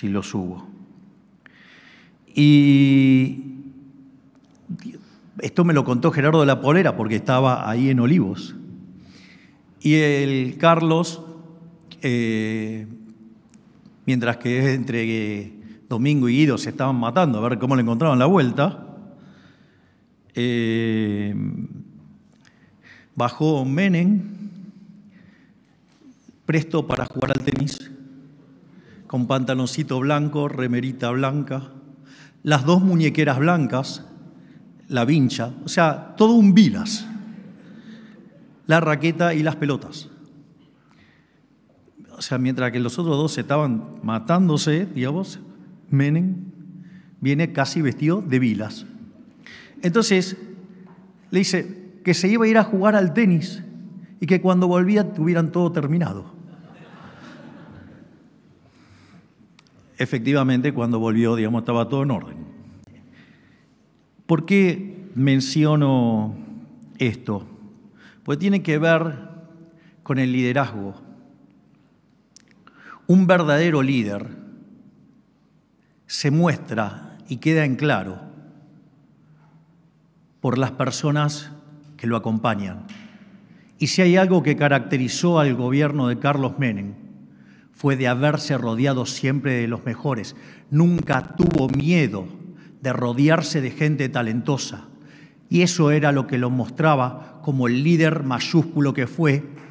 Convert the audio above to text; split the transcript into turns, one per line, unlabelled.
si los hubo. Y esto me lo contó Gerardo de la Polera porque estaba ahí en Olivos. Y el Carlos, eh, mientras que entre Domingo y Guido se estaban matando a ver cómo le encontraban la vuelta, eh, bajó Menem presto para jugar al tenis con pantaloncito blanco, remerita blanca, las dos muñequeras blancas, la vincha, o sea, todo un vilas, la raqueta y las pelotas. O sea, mientras que los otros dos estaban matándose, digamos, Menem viene casi vestido de vilas. Entonces, le dice que se iba a ir a jugar al tenis y que cuando volvía tuvieran todo terminado. efectivamente cuando volvió, digamos, estaba todo en orden. ¿Por qué menciono esto? Pues tiene que ver con el liderazgo. Un verdadero líder se muestra y queda en claro por las personas que lo acompañan. Y si hay algo que caracterizó al gobierno de Carlos Menem, fue de haberse rodeado siempre de los mejores. Nunca tuvo miedo de rodearse de gente talentosa. Y eso era lo que lo mostraba como el líder mayúsculo que fue